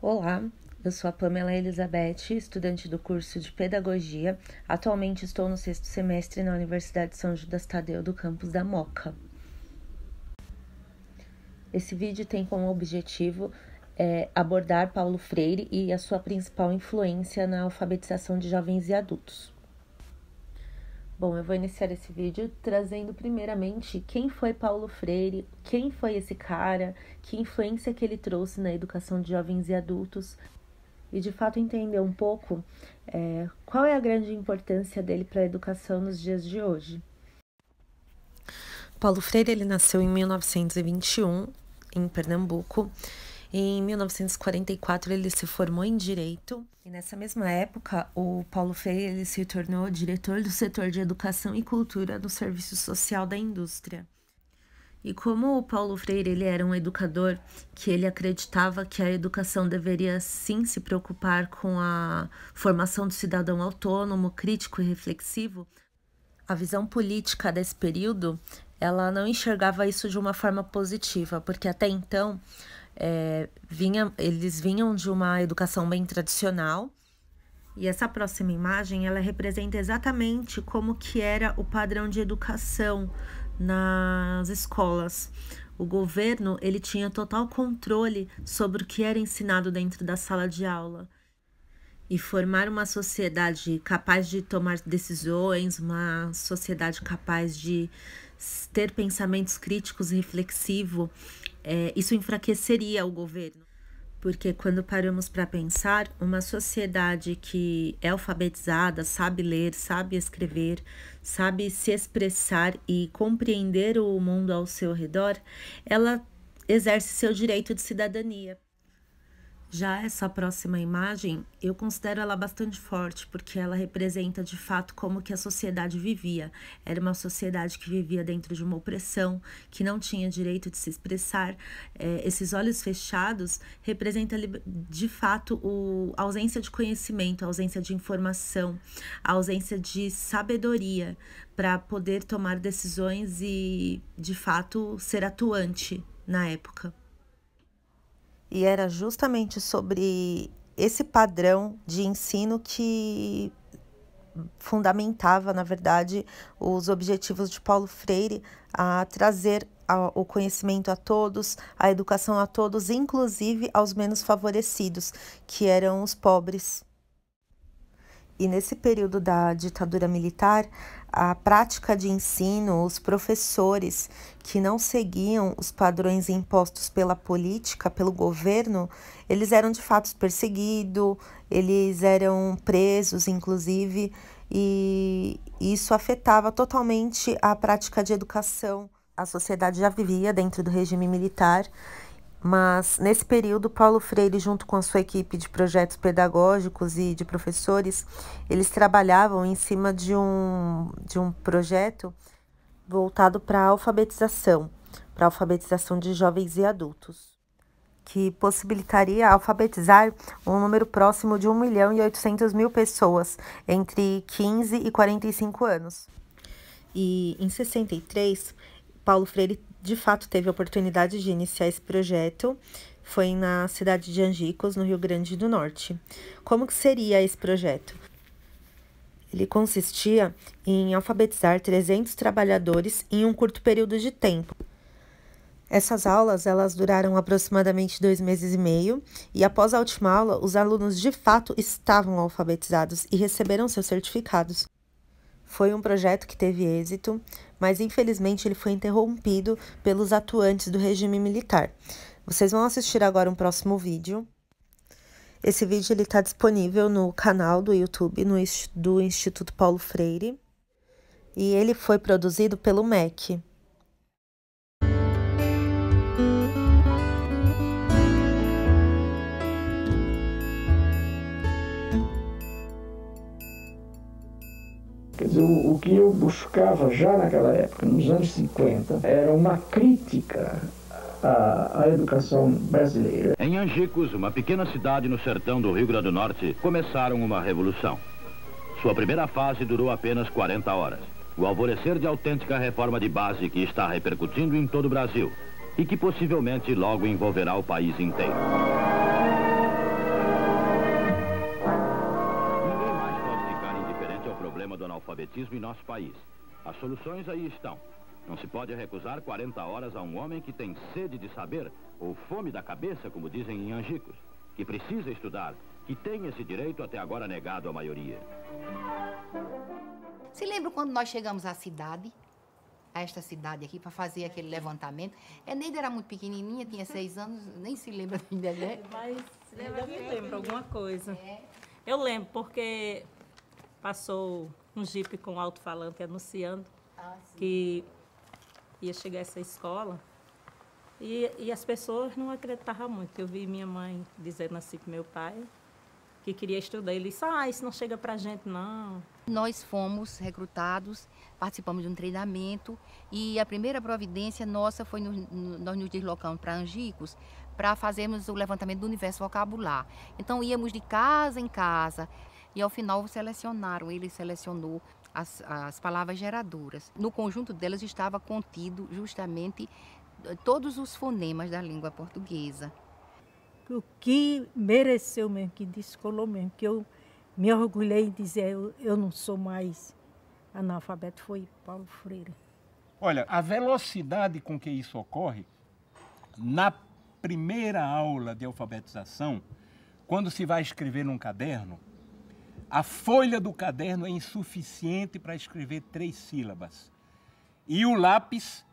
Olá, eu sou a Pamela Elizabeth, estudante do curso de Pedagogia. Atualmente estou no sexto semestre na Universidade São Judas Tadeu do campus da Moca. Esse vídeo tem como objetivo é, abordar Paulo Freire e a sua principal influência na alfabetização de jovens e adultos. Bom, eu vou iniciar esse vídeo trazendo primeiramente quem foi Paulo Freire, quem foi esse cara, que influência que ele trouxe na educação de jovens e adultos e de fato entender um pouco é, qual é a grande importância dele para a educação nos dias de hoje. Paulo Freire ele nasceu em 1921 em Pernambuco em 1944 ele se formou em direito e nessa mesma época o Paulo Freire ele se tornou diretor do setor de educação e cultura do serviço social da indústria. E como o Paulo Freire ele era um educador que ele acreditava que a educação deveria sim se preocupar com a formação do cidadão autônomo, crítico e reflexivo, a visão política desse período ela não enxergava isso de uma forma positiva, porque até então é, vinha, eles vinham de uma educação bem tradicional. E essa próxima imagem, ela representa exatamente como que era o padrão de educação nas escolas. O governo, ele tinha total controle sobre o que era ensinado dentro da sala de aula. E formar uma sociedade capaz de tomar decisões, uma sociedade capaz de ter pensamentos críticos e reflexivo, é, isso enfraqueceria o governo. Porque quando paramos para pensar, uma sociedade que é alfabetizada, sabe ler, sabe escrever, sabe se expressar e compreender o mundo ao seu redor, ela exerce seu direito de cidadania. Já essa próxima imagem, eu considero ela bastante forte, porque ela representa de fato como que a sociedade vivia. Era uma sociedade que vivia dentro de uma opressão, que não tinha direito de se expressar. É, esses olhos fechados representam de fato o, a ausência de conhecimento, a ausência de informação, a ausência de sabedoria para poder tomar decisões e de fato ser atuante na época. E era justamente sobre esse padrão de ensino que fundamentava, na verdade, os objetivos de Paulo Freire a trazer a, o conhecimento a todos, a educação a todos, inclusive aos menos favorecidos, que eram os pobres. E nesse período da ditadura militar, a prática de ensino, os professores que não seguiam os padrões impostos pela política, pelo governo, eles eram de fato perseguidos, eles eram presos, inclusive, e isso afetava totalmente a prática de educação. A sociedade já vivia dentro do regime militar mas nesse período, Paulo Freire, junto com a sua equipe de projetos pedagógicos e de professores, eles trabalhavam em cima de um, de um projeto voltado para a alfabetização, para a alfabetização de jovens e adultos, que possibilitaria alfabetizar um número próximo de 1 milhão e 800 mil pessoas entre 15 e 45 anos. E em 63, Paulo Freire de fato teve a oportunidade de iniciar esse projeto foi na cidade de Angicos, no Rio Grande do Norte. Como que seria esse projeto? Ele consistia em alfabetizar 300 trabalhadores em um curto período de tempo. Essas aulas elas duraram aproximadamente dois meses e meio e após a última aula, os alunos de fato estavam alfabetizados e receberam seus certificados. Foi um projeto que teve êxito, mas infelizmente ele foi interrompido pelos atuantes do regime militar. Vocês vão assistir agora um próximo vídeo. Esse vídeo ele está disponível no canal do YouTube no, do Instituto Paulo Freire e ele foi produzido pelo MEC. Quer dizer, o, o que eu buscava já naquela época, nos anos 50, era uma crítica à educação brasileira. Em Angicos, uma pequena cidade no sertão do Rio Grande do Norte, começaram uma revolução. Sua primeira fase durou apenas 40 horas. O alvorecer de autêntica reforma de base que está repercutindo em todo o Brasil e que possivelmente logo envolverá o país inteiro. do analfabetismo em nosso país. As soluções aí estão. Não se pode recusar 40 horas a um homem que tem sede de saber, ou fome da cabeça, como dizem em Angicos, que precisa estudar, que tem esse direito até agora negado à maioria. Se lembra quando nós chegamos à cidade, a esta cidade aqui, para fazer aquele levantamento? é Neide era muito pequenininha, tinha seis anos, nem se lembra ainda, né? Mas lembra, eu lembro alguma coisa. É. Eu lembro, porque passou um jipe com alto-falante anunciando ah, que ia chegar essa escola. E, e, as pessoas não acreditavam muito. Eu vi minha mãe dizendo assim para meu pai que queria estudar. Ele disse, ah, isso não chega para a gente, não. Nós fomos recrutados, participamos de um treinamento e a primeira providência nossa foi no, no, nós nos deslocamos para Angicos para fazermos o levantamento do universo vocabular. Então íamos de casa em casa, e ao final selecionaram, ele selecionou as, as palavras geradoras. No conjunto delas estava contido justamente eh, todos os fonemas da língua portuguesa. O que mereceu mesmo, que descolou mesmo, que eu me orgulhei em dizer eu, eu não sou mais analfabeto, foi Paulo Freire. Olha, a velocidade com que isso ocorre, na primeira aula de alfabetização, quando se vai escrever num caderno, a folha do caderno é insuficiente para escrever três sílabas. E o lápis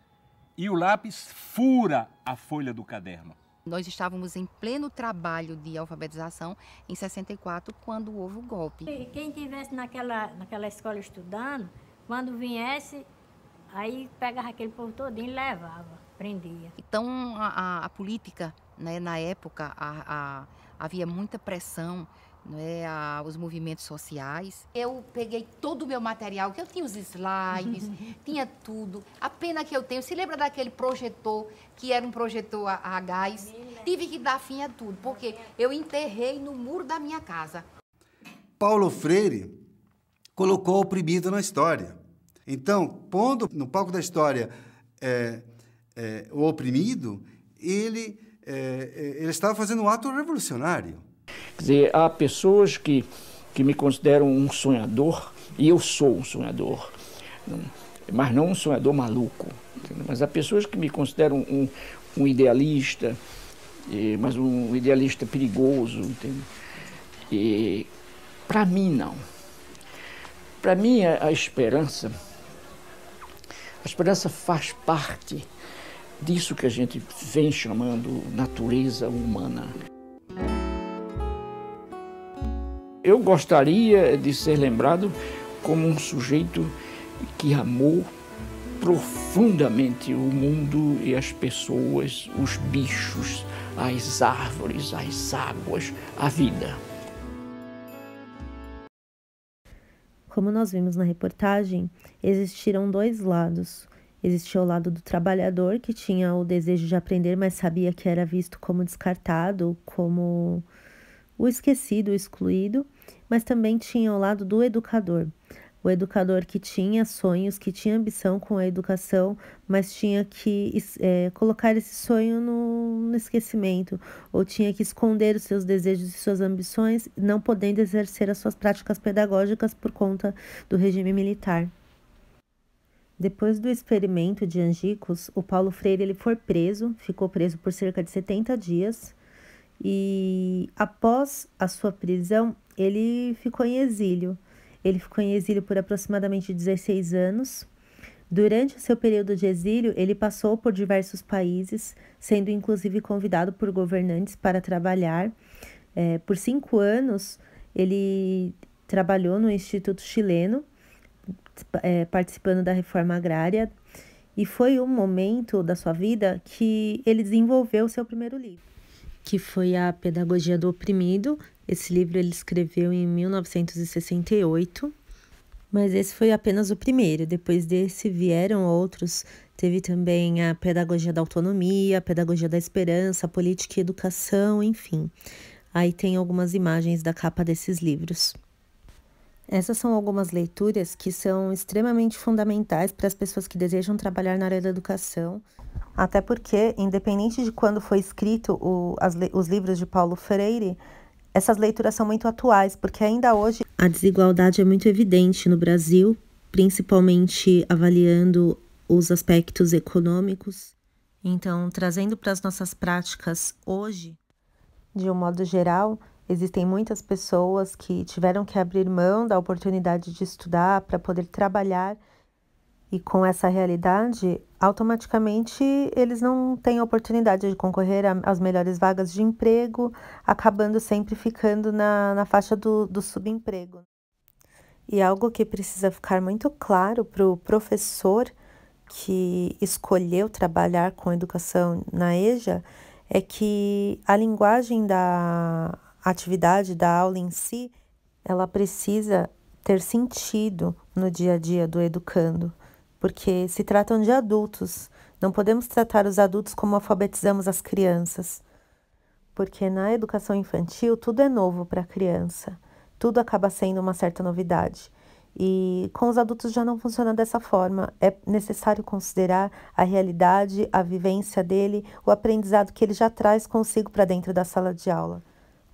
e o lápis fura a folha do caderno. Nós estávamos em pleno trabalho de alfabetização em 64 quando houve o golpe. E quem tivesse naquela naquela escola estudando, quando viesse, aí pegava aquele povo todinho e levava, prendia. Então a, a, a política, né, na época, a, havia muita pressão né, a, os movimentos sociais. Eu peguei todo o meu material, que eu tinha os slides, tinha tudo. A pena que eu tenho, se lembra daquele projetor, que era um projetor a, a gás? Né? Tive que dar fim a tudo, porque eu enterrei no muro da minha casa. Paulo Freire colocou o oprimido na história. Então, pondo no palco da história é, é, o oprimido, ele, é, é ele estava fazendo um ato revolucionário. Quer dizer, há pessoas que, que me consideram um sonhador, e eu sou um sonhador, mas não um sonhador maluco. Mas há pessoas que me consideram um, um idealista, mas um idealista perigoso. Entende? E para mim, não. Para mim, a esperança, a esperança faz parte disso que a gente vem chamando natureza humana. eu gostaria de ser lembrado como um sujeito que amou profundamente o mundo e as pessoas, os bichos, as árvores, as águas, a vida. Como nós vimos na reportagem, existiram dois lados. Existia o lado do trabalhador que tinha o desejo de aprender, mas sabia que era visto como descartado, como o esquecido, o excluído, mas também tinha o lado do educador. O educador que tinha sonhos, que tinha ambição com a educação, mas tinha que é, colocar esse sonho no, no esquecimento, ou tinha que esconder os seus desejos e suas ambições, não podendo exercer as suas práticas pedagógicas por conta do regime militar. Depois do experimento de Angicos, o Paulo Freire ele foi preso, ficou preso por cerca de 70 dias. E após a sua prisão, ele ficou em exílio. Ele ficou em exílio por aproximadamente 16 anos. Durante o seu período de exílio, ele passou por diversos países, sendo inclusive convidado por governantes para trabalhar. É, por cinco anos, ele trabalhou no Instituto Chileno, é, participando da reforma agrária, e foi um momento da sua vida que ele desenvolveu seu primeiro livro, que foi A Pedagogia do Oprimido, esse livro ele escreveu em 1968, mas esse foi apenas o primeiro. Depois desse vieram outros. Teve também a Pedagogia da Autonomia, a Pedagogia da Esperança, a Política e Educação, enfim. Aí tem algumas imagens da capa desses livros. Essas são algumas leituras que são extremamente fundamentais para as pessoas que desejam trabalhar na área da educação. Até porque, independente de quando foi escrito o, as, os livros de Paulo Freire, essas leituras são muito atuais, porque ainda hoje a desigualdade é muito evidente no Brasil, principalmente avaliando os aspectos econômicos. Então, trazendo para as nossas práticas hoje, de um modo geral, existem muitas pessoas que tiveram que abrir mão da oportunidade de estudar para poder trabalhar e com essa realidade, automaticamente eles não têm oportunidade de concorrer às melhores vagas de emprego, acabando sempre ficando na, na faixa do, do subemprego. E algo que precisa ficar muito claro para o professor que escolheu trabalhar com educação na EJA é que a linguagem da atividade da aula em si, ela precisa ter sentido no dia a dia do educando porque se tratam de adultos. Não podemos tratar os adultos como alfabetizamos as crianças, porque na educação infantil tudo é novo para a criança, tudo acaba sendo uma certa novidade. E com os adultos já não funciona dessa forma. É necessário considerar a realidade, a vivência dele, o aprendizado que ele já traz consigo para dentro da sala de aula.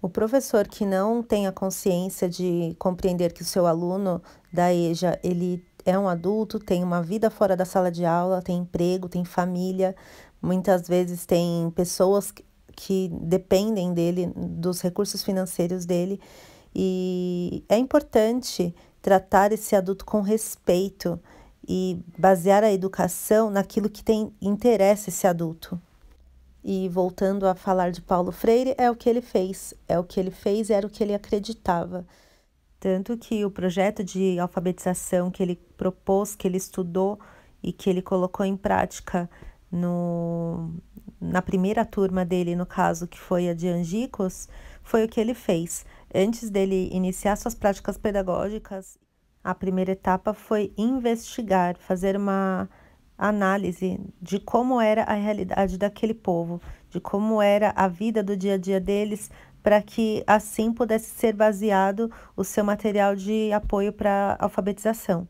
O professor que não tem a consciência de compreender que o seu aluno da EJA ele é um adulto, tem uma vida fora da sala de aula, tem emprego, tem família, muitas vezes tem pessoas que, dependem dele, dos recursos financeiros dele, e é importante tratar esse adulto com respeito e basear a educação naquilo que tem interesse esse adulto. E voltando a falar de Paulo Freire, é o que ele fez, é o que ele fez, era o que ele acreditava. Tanto que o projeto de alfabetização que ele propôs, que ele estudou e que ele colocou em prática no, na primeira turma dele, no caso, que foi a de Angicos, foi o que ele fez. Antes dele iniciar suas práticas pedagógicas, a primeira etapa foi investigar, fazer uma análise de como era a realidade daquele povo, de como era a vida do dia a dia deles, para que assim pudesse ser baseado o seu material de apoio para alfabetização.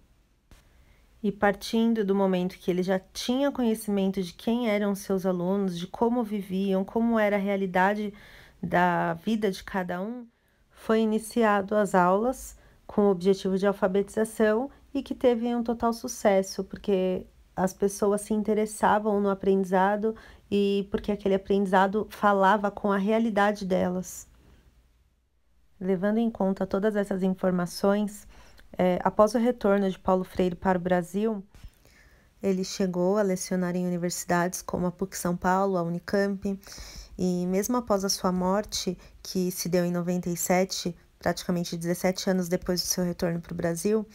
E partindo do momento que ele já tinha conhecimento de quem eram seus alunos, de como viviam, como era a realidade da vida de cada um, foi iniciado as aulas com o objetivo de alfabetização e que teve um total sucesso, porque as pessoas se interessavam no aprendizado e porque aquele aprendizado falava com a realidade delas. Levando em conta todas essas informações, é, após o retorno de Paulo Freire para o Brasil, ele chegou a lecionar em universidades como a PUC São Paulo, a Unicamp, e mesmo após a sua morte, que se deu em 97, praticamente 17 anos depois do seu retorno para o Brasil,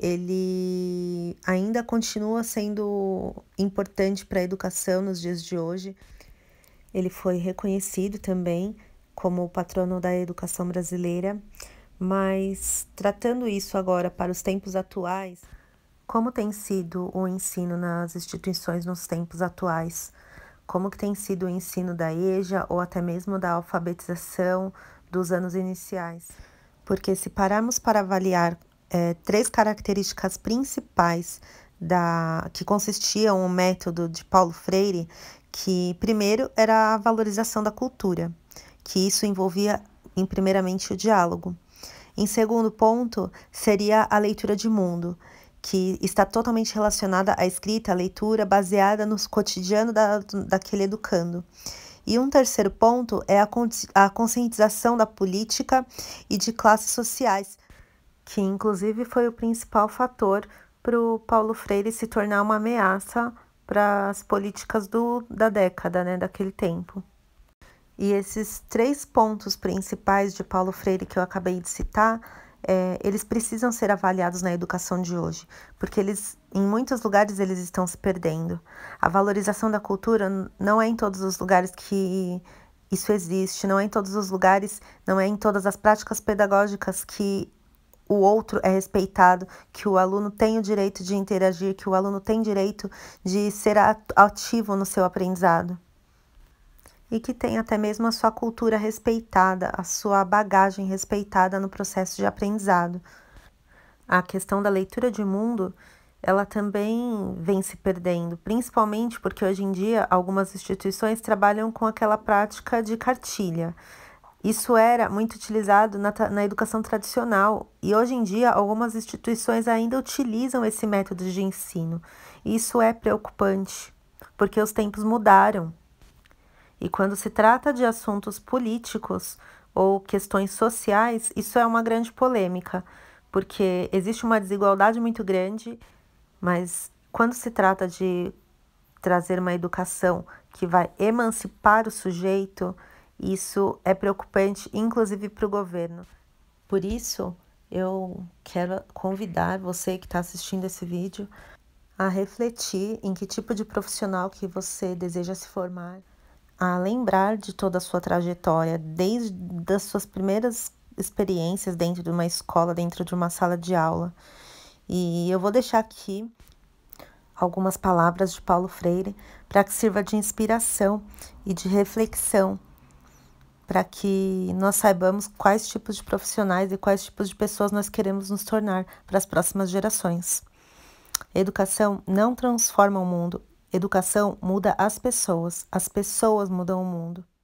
ele ainda continua sendo importante para a educação nos dias de hoje. Ele foi reconhecido também como o patrono da educação brasileira, mas tratando isso agora para os tempos atuais, como tem sido o ensino nas instituições nos tempos atuais? Como que tem sido o ensino da EJA ou até mesmo da alfabetização dos anos iniciais? Porque se pararmos para avaliar é, três características principais da que consistiam o método de Paulo Freire, que primeiro era a valorização da cultura, que isso envolvia em primeiramente o diálogo. Em segundo ponto, seria a leitura de mundo, que está totalmente relacionada à escrita, à leitura, baseada no cotidiano da, daquele educando. E um terceiro ponto é a, a conscientização da política e de classes sociais, que inclusive foi o principal fator para o Paulo Freire se tornar uma ameaça para as políticas do, da década, né, daquele tempo. E esses três pontos principais de Paulo Freire que eu acabei de citar, é, eles precisam ser avaliados na educação de hoje, porque eles, em muitos lugares, eles estão se perdendo. A valorização da cultura não é em todos os lugares que isso existe, não é em todos os lugares, não é em todas as práticas pedagógicas que o outro é respeitado, que o aluno tem o direito de interagir, que o aluno tem direito de ser ativo no seu aprendizado. E que tem até mesmo a sua cultura respeitada, a sua bagagem respeitada no processo de aprendizado. A questão da leitura de mundo, ela também vem se perdendo, principalmente porque hoje em dia algumas instituições trabalham com aquela prática de cartilha isso era muito utilizado na, na educação tradicional e hoje em dia algumas instituições ainda utilizam esse método de ensino. Isso é preocupante, porque os tempos mudaram. E quando se trata de assuntos políticos ou questões sociais, isso é uma grande polêmica, porque existe uma desigualdade muito grande, mas quando se trata de trazer uma educação que vai emancipar o sujeito, isso é preocupante, inclusive para o governo. Por isso, eu quero convidar você que está assistindo esse vídeo a refletir em que tipo de profissional que você deseja se formar, a lembrar de toda a sua trajetória, desde das suas primeiras experiências dentro de uma escola, dentro de uma sala de aula. E eu vou deixar aqui algumas palavras de Paulo Freire para que sirva de inspiração e de reflexão para que nós saibamos quais tipos de profissionais e quais tipos de pessoas nós queremos nos tornar para as próximas gerações. Educação não transforma o mundo, educação muda as pessoas, as pessoas mudam o mundo.